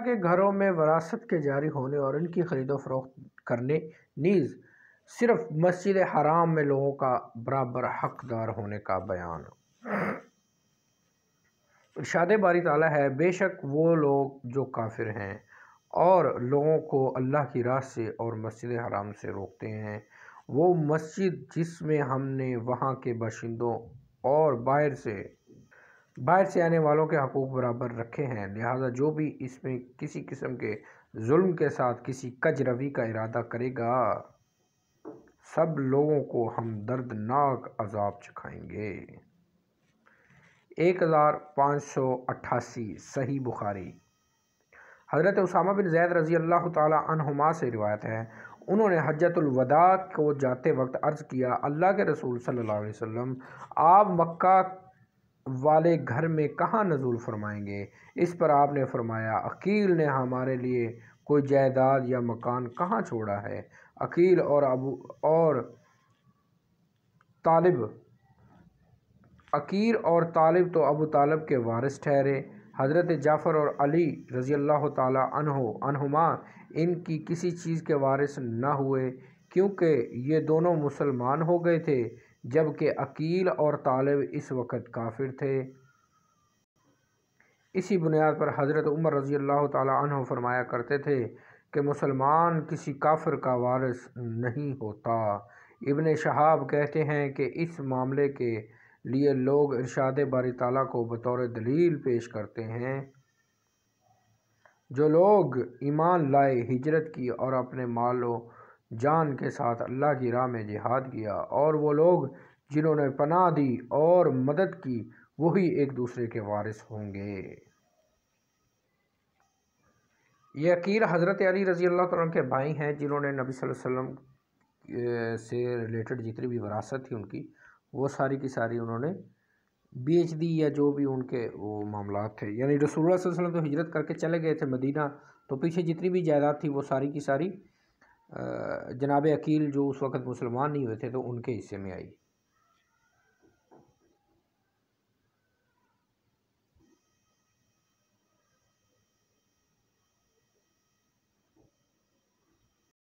के घरों में वरासत के जारी होने और इनकी खरीदो फरोख्त करने नीज सिर्फ मस्जिद हराम में लोगों का बराबर हकदार होने का बयान इर्शाद बारी ताला है बेशक वो लोग जो काफिर हैं और लोगों को अल्लाह की राह से और मस्जिद हराम से रोकते हैं वो मस्जिद जिसमें हमने वहाँ के बाशिंदों और बाहर से बाहर से आने वालों के हकूक़ बराबर रखे हैं लिहाजा जो भी इसमें किसी किस्म के जुल्म के साथ किसी कज रवि का इरादा करेगा सब लोगों को हम दर्दनाक अजाब चखाएंगे एक हज़ार पाँच सौ अट्ठासी सही बुखारी हज़रत उसामा बिन जैद रज़ी अल्लाह तुमा से रिवायत है उन्होंने हजतुलवदा को जाते वक्त अर्ज़ किया अल्लाह के रसूल सल्लल्लाहु अलैहि वसल्लम आप मक्का वाले घर में कहाँ नज़ूल फरमाएंगे इस पर आपने फरमाया अकील ने हमारे लिए कोई जायदाद या मकान कहाँ छोड़ा है अकील और अबू और तालिब अकील और तालिब तो अबू तालब के वारिस ठहरे हज़रत जाफ़र और अली रज़ी अल्लाह तहुमा इनकी किसी चीज़ के वारिस ना हुए क्योंकि ये दोनों मुसलमान हो गए थे जबकि अकील और तालब इस वक्त काफिर थे इसी बुनियाद पर हज़रत उमर रज़ी अल्लाह तह फरमाया करते थे कि मुसलमान किसी काफिर का वारिस नहीं होता इबन शहाब कहते हैं कि इस मामले के लिए लोग इरशाद बारी ताला को बतौर दलील पेश करते हैं जो लोग ईमान लाए हिजरत की और अपने मालों जान के साथ अल्लाह की राह में जिहाद किया और वो लोग जिन्होंने पनाह दी और मदद की वही एक दूसरे के वारिस होंगे ये अकील हज़रत अली रज़ी अल्लाह तन के भाई हैं जिन्होंने नबी वसल्लम से रिलेटेड जितनी भी वरासत थी उनकी वो सारी की सारी उन्होंने बेच दी या जो भी उनके वो मामला थे यानी रसूल वसल्लम तो हिजरत करके चले गए थे मदीना तो पीछे जितनी भी जायदाद थी वो सारी की सारी जनाब अकील जो उस वक़्त मुसलमान नहीं हुए थे तो उनके हिस्से में आई